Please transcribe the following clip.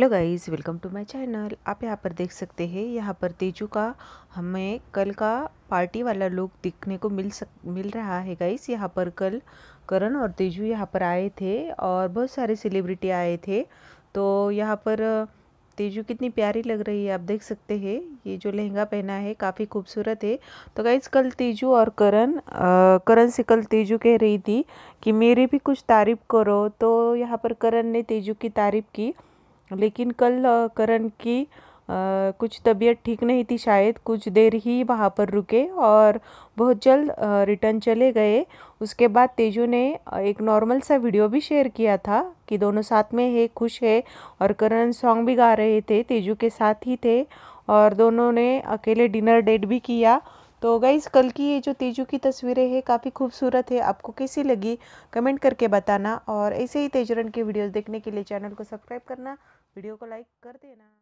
hello guys welcome to my channel आप यहाँ पर देख सकते हैं यहाँ पर तेजू का हमें कल का पार्टी वाला लुक दिखने को मिल सक मिल रहा है गाइस यहाँ पर कल करण और तेजू यहाँ पर आए थे और बहुत सारे सेलिब्रिटी आए थे तो यहाँ पर तेजू कितनी प्यारी लग रही है आप देख सकते हैं ये जो लहंगा पहना है काफ़ी खूबसूरत है तो गाइज कल तेजू और करण करण से कल तेजू कह रही थी कि मेरी भी कुछ तारीफ़ करो तो यहाँ पर करण ने तेजू की तारीफ़ की लेकिन कल करण की कुछ तबीयत ठीक नहीं थी शायद कुछ देर ही वहाँ पर रुके और बहुत जल्द रिटर्न चले गए उसके बाद तेजू ने एक नॉर्मल सा वीडियो भी शेयर किया था कि दोनों साथ में है खुश है और करण सॉन्ग भी गा रहे थे तेजू के साथ ही थे और दोनों ने अकेले डिनर डेट भी किया तो गाइज़ कल की ये जो तेजू की तस्वीरें हैं काफ़ी खूबसूरत है आपको कैसी लगी कमेंट करके बताना और ऐसे ही तेजरन के वीडियोस देखने के लिए चैनल को सब्सक्राइब करना वीडियो को लाइक कर देना